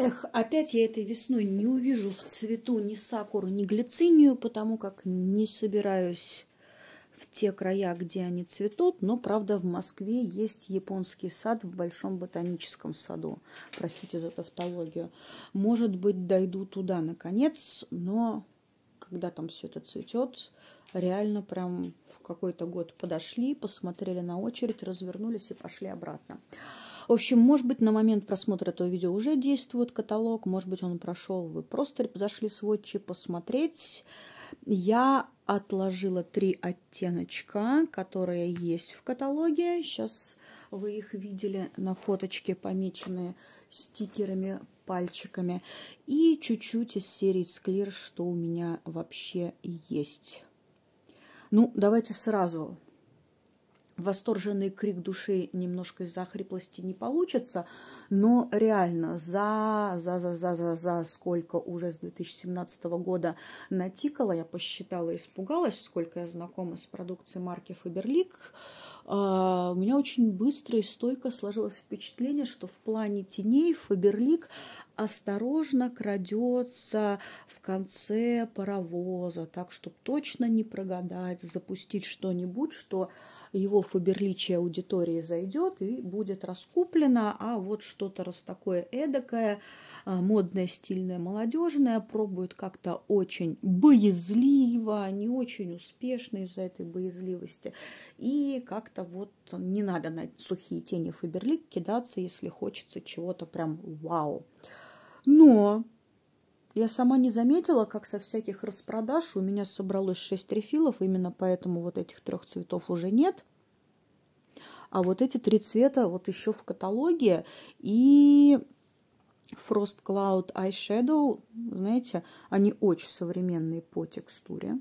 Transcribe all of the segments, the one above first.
Эх, опять я этой весной не увижу в цвету ни сакуру, ни глицинию, потому как не собираюсь в те края, где они цветут, но, правда, в Москве есть японский сад в Большом ботаническом саду. Простите за тавтологию. Может быть, дойду туда наконец, но когда там все это цветет, реально прям в какой-то год подошли, посмотрели на очередь, развернулись и пошли обратно. В общем, может быть, на момент просмотра этого видео уже действует каталог, может быть, он прошел, вы просто зашли с Watch посмотреть. Я отложила три оттеночка, которые есть в каталоге. Сейчас вы их видели на фоточке, помеченные стикерами, пальчиками. И чуть-чуть из серии Склир, что у меня вообще есть. Ну, давайте сразу восторженный крик души немножко из-за хриплости не получится, но реально за, за, за, за, за, за сколько уже с 2017 года натикала, я посчитала, испугалась, сколько я знакома с продукцией марки Faberlic а, у меня очень быстро и стойко сложилось впечатление, что в плане теней Faberlic осторожно крадется в конце паровоза, так, чтобы точно не прогадать, запустить что-нибудь, что его Фаберличья аудитории зайдет и будет раскуплено, а вот что-то раз такое эдакое, а, модное, стильное, молодежное, пробует как-то очень боязливо, а не очень успешно из-за этой боязливости. И как-то вот не надо на сухие тени Фаберлик кидаться, если хочется чего-то прям вау. Но я сама не заметила, как со всяких распродаж у меня собралось 6 рефилов, именно поэтому вот этих трех цветов уже нет – а вот эти три цвета вот еще в каталоге. И Frost Cloud Eyeshadow, знаете, они очень современные по текстуре.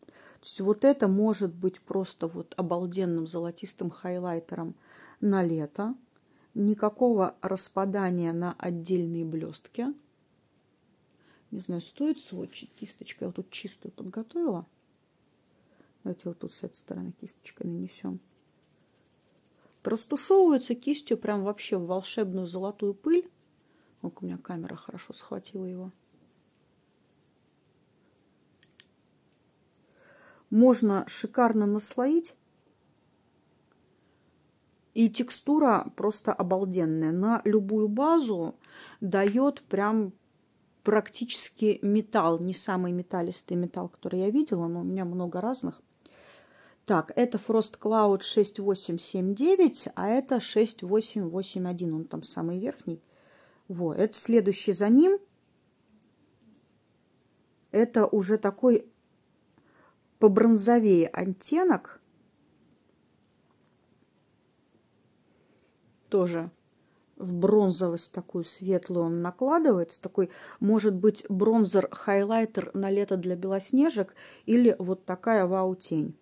То есть вот это может быть просто вот обалденным золотистым хайлайтером на лето. Никакого распадания на отдельные блестки. Не знаю, стоит сводчить кисточкой. Я вот тут чистую подготовила. Давайте вот тут с этой стороны кисточкой нанесем. Растушевывается кистью прям вообще в волшебную золотую пыль. О, у меня камера хорошо схватила его. Можно шикарно наслоить. И текстура просто обалденная. На любую базу дает прям практически металл. Не самый металлистый металл, который я видела, но у меня много разных. Так, это Frost Cloud 6879, а это 6881, он там самый верхний. Вот, это следующий за ним. Это уже такой побронзовее оттенок. Тоже в бронзовость такую светлую он накладывается. Такой, может быть, бронзер-хайлайтер на лето для белоснежек или вот такая вау-тень.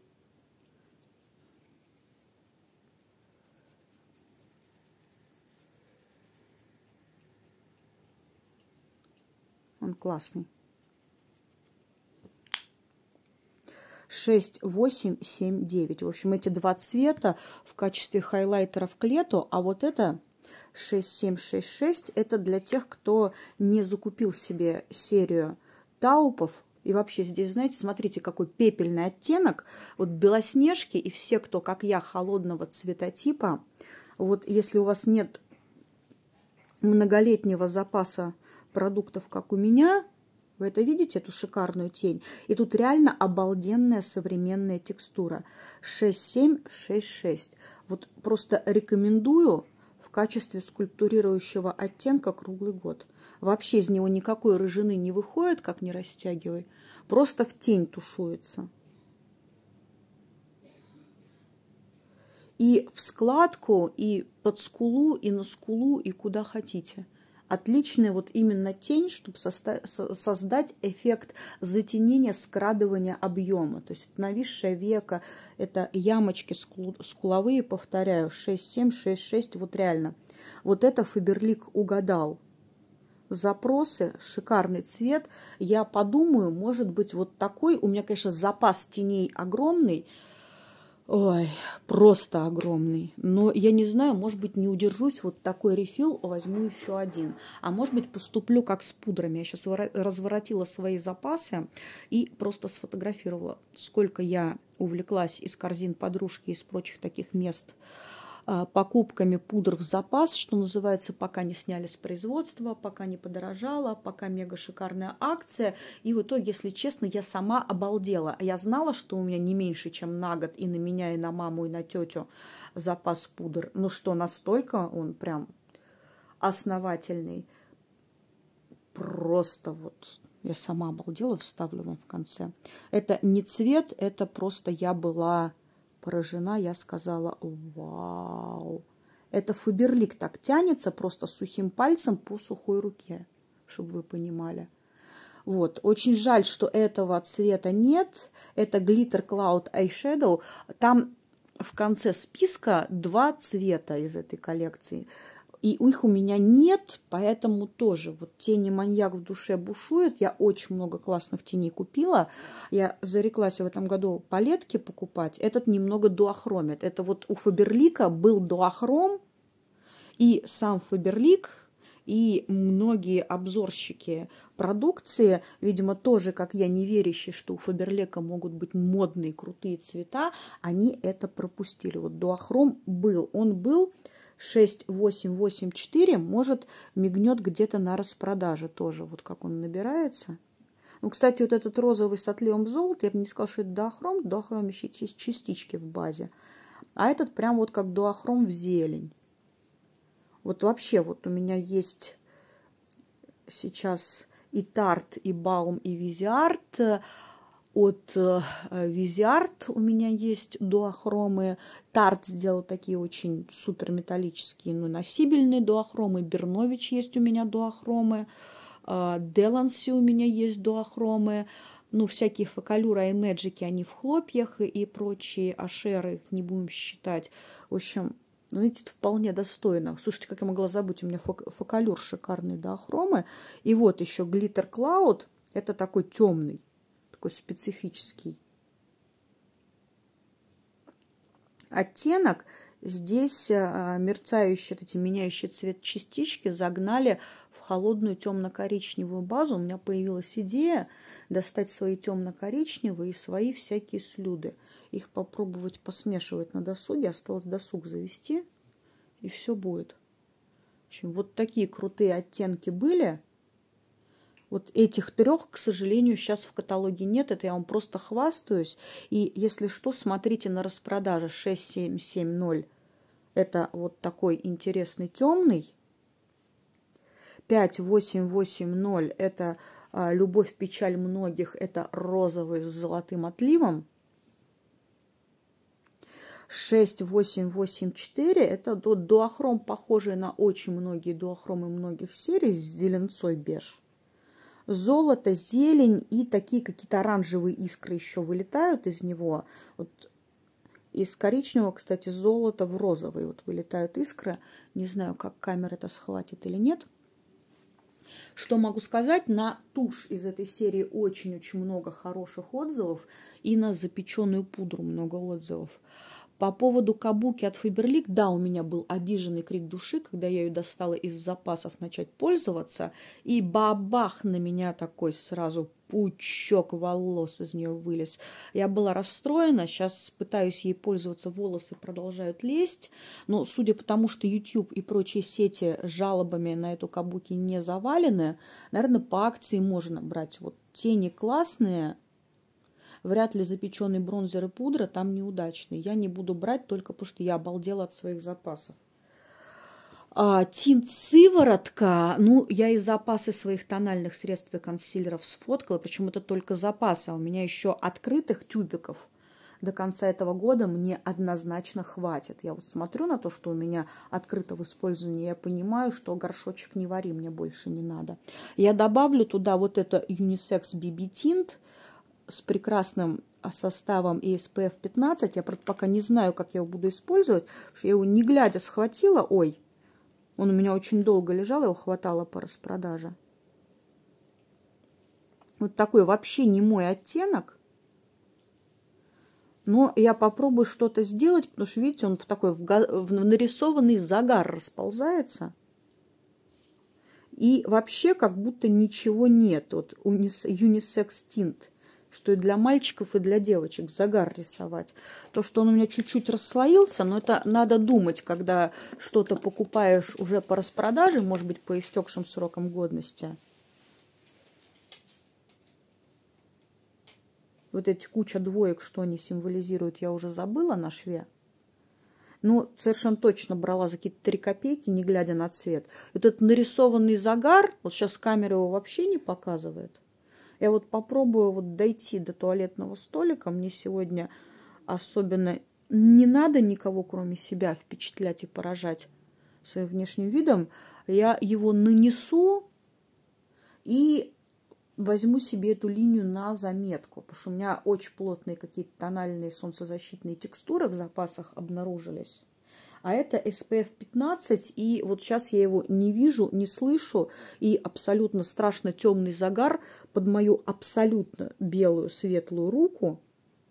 Он классный. 6, 8, 7, 9. В общем, эти два цвета в качестве хайлайтеров к лету, а вот это 6766 это для тех, кто не закупил себе серию таупов. И вообще здесь, знаете, смотрите, какой пепельный оттенок. Вот белоснежки и все, кто, как я, холодного цветотипа. Вот если у вас нет многолетнего запаса продуктов, как у меня, вы это видите, эту шикарную тень? И тут реально обалденная современная текстура. 6766. Вот просто рекомендую в качестве скульптурирующего оттенка круглый год. Вообще из него никакой рыжины не выходит, как не растягивай. Просто в тень тушуется. И в складку, и под скулу, и на скулу, и куда хотите – отличная вот именно тень, чтобы создать эффект затенения, скрадывания объема. То есть нависшее века это ямочки скуловые, повторяю, 6-7, 6-6, вот реально. Вот это Фаберлик угадал. Запросы, шикарный цвет. Я подумаю, может быть, вот такой. У меня, конечно, запас теней огромный, Ой, просто огромный. Но я не знаю, может быть, не удержусь. Вот такой рефил возьму еще один. А может быть, поступлю как с пудрами. Я сейчас разворотила свои запасы и просто сфотографировала, сколько я увлеклась из корзин подружки, из прочих таких мест а, покупками пудр в запас, что называется, пока не сняли с производства, пока не подорожало, пока мега шикарная акция. И в итоге, если честно, я сама обалдела. А я знала, что у меня не меньше, чем на год и на меня, и на маму, и на тетю запас пудр. Но ну что настолько он прям основательный, просто вот я сама обалдела, вставлю вам в конце. Это не цвет, это просто я была Поражена я сказала, вау. Это фаберлик так тянется просто сухим пальцем по сухой руке, чтобы вы понимали. Вот. Очень жаль, что этого цвета нет. Это Glitter Cloud Eyeshadow. Там в конце списка два цвета из этой коллекции и их у меня нет, поэтому тоже вот тени маньяк в душе бушует. Я очень много классных теней купила. Я зареклась в этом году палетки покупать. Этот немного дуохромит. Это вот у Фаберлика был дуохром, и сам Фаберлик и многие обзорщики продукции, видимо, тоже, как я, не верящие, что у Фаберлека могут быть модные крутые цвета, они это пропустили. Вот дуохром был. Он был 6884, может, мигнет где-то на распродаже тоже, вот как он набирается. Ну, кстати, вот этот розовый с отливом золота, я бы не сказала, что это дуохром, еще есть частички в базе. А этот прям вот как дуохром в зелень. Вот вообще вот у меня есть сейчас и Тарт, и Баум, и Визиарт – от э, Визиарт у меня есть дуохромы. Тарт сделал такие очень супер металлические, но ну, носибельные дуохромы. Бернович есть у меня дуохромы. Э, Деланси у меня есть дуохромы. Ну, всякие фокалюра и мэджики, они в хлопьях и прочие ашеры, их не будем считать. В общем, знаете, это вполне достойно. Слушайте, как я могла забыть, у меня фокалюр шикарный, да, хромы. И вот еще глиттер клауд, это такой темный такой специфический оттенок. Здесь э, мерцающие, эти меняющие цвет частички загнали в холодную темно-коричневую базу. У меня появилась идея достать свои темно-коричневые и свои всякие слюды. Их попробовать посмешивать на досуге. Осталось досуг завести, и все будет. В общем, вот такие крутые оттенки были. Вот этих трех, к сожалению, сейчас в каталоге нет. Это я вам просто хвастаюсь. И если что, смотрите на распродаже 6770. Это вот такой интересный темный. 5880 это а, любовь, печаль многих. Это розовый с золотым отливом. 6884 это дуохром, похожий на очень многие дуохромы многих серий с зеленцой беж золото, зелень и такие какие-то оранжевые искры еще вылетают из него. Вот из коричневого, кстати, золото в розовый вот вылетают искры. Не знаю, как камера это схватит или нет. Что могу сказать, на тушь из этой серии очень-очень много хороших отзывов и на запеченную пудру много отзывов. По поводу кабуки от Фаберлик, да, у меня был обиженный крик души, когда я ее достала из запасов начать пользоваться, и бабах на меня такой сразу пучок волос из нее вылез. Я была расстроена, сейчас пытаюсь ей пользоваться, волосы продолжают лезть, но судя по тому, что YouTube и прочие сети жалобами на эту кабуки не завалены, наверное, по акции можно брать вот тени классные, Вряд ли запеченный бронзер и пудра там неудачный. Я не буду брать только потому, что я обалдела от своих запасов. А, тинт сыворотка, ну, я и запасы своих тональных средств и консилеров сфоткала, причем это только запасы, а у меня еще открытых тюбиков до конца этого года мне однозначно хватит. Я вот смотрю на то, что у меня открыто в использовании, я понимаю, что горшочек не вари, мне больше не надо. Я добавлю туда вот это Unisex BB Tint, с прекрасным а, составом ESPF 15. Я, правда, пока не знаю, как я его буду использовать, я его не глядя схватила. Ой, он у меня очень долго лежал, его хватало по распродаже. Вот такой вообще не мой оттенок. Но я попробую что-то сделать, потому что, видите, он в такой в, нарисованный загар расползается. И вообще как будто ничего нет. Вот унис, юнисекс тинт – что и для мальчиков, и для девочек загар рисовать. То, что он у меня чуть-чуть расслоился, но это надо думать, когда что-то покупаешь уже по распродаже, может быть, по истекшим срокам годности. Вот эти куча двоек, что они символизируют, я уже забыла на шве. Ну, совершенно точно брала за какие-то 3 копейки, не глядя на цвет. Вот этот нарисованный загар, вот сейчас камера его вообще не показывает – я вот попробую вот дойти до туалетного столика. Мне сегодня особенно не надо никого, кроме себя, впечатлять и поражать своим внешним видом. Я его нанесу и возьму себе эту линию на заметку, потому что у меня очень плотные какие-то тональные солнцезащитные текстуры в запасах обнаружились а это SPF 15, и вот сейчас я его не вижу, не слышу, и абсолютно страшно темный загар под мою абсолютно белую светлую руку,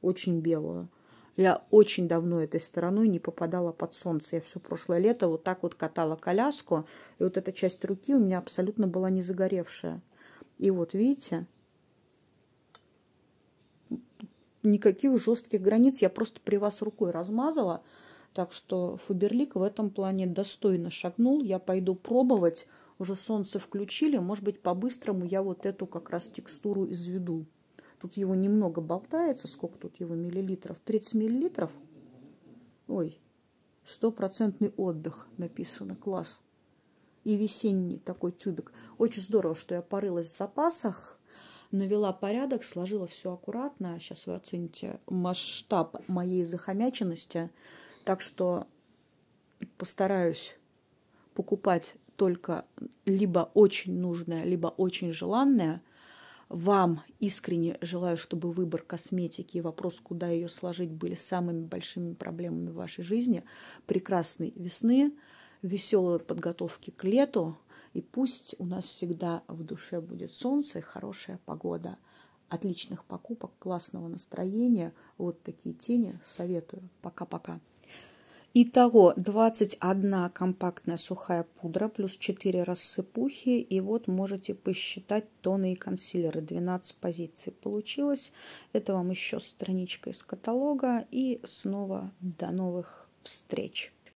очень белую, я очень давно этой стороной не попадала под солнце. Я все прошлое лето вот так вот катала коляску, и вот эта часть руки у меня абсолютно была не загоревшая. И вот видите, никаких жестких границ, я просто при вас рукой размазала, так что Фуберлик в этом плане достойно шагнул. Я пойду пробовать. Уже солнце включили. Может быть, по-быстрому я вот эту как раз текстуру изведу. Тут его немного болтается. Сколько тут его миллилитров? 30 миллилитров? Ой, стопроцентный отдых написано. Класс. И весенний такой тюбик. Очень здорово, что я порылась в запасах навела порядок, сложила все аккуратно. Сейчас вы оцените масштаб моей захомяченности. Так что постараюсь покупать только либо очень нужное, либо очень желанное. Вам искренне желаю, чтобы выбор косметики и вопрос, куда ее сложить, были самыми большими проблемами в вашей жизни. Прекрасной весны, веселой подготовки к лету. И пусть у нас всегда в душе будет солнце и хорошая погода. Отличных покупок, классного настроения. Вот такие тени советую. Пока-пока. Итого 21 компактная сухая пудра плюс 4 рассыпухи. И вот можете посчитать тоны и консилеры. 12 позиций получилось. Это вам еще страничка из каталога. И снова до новых встреч!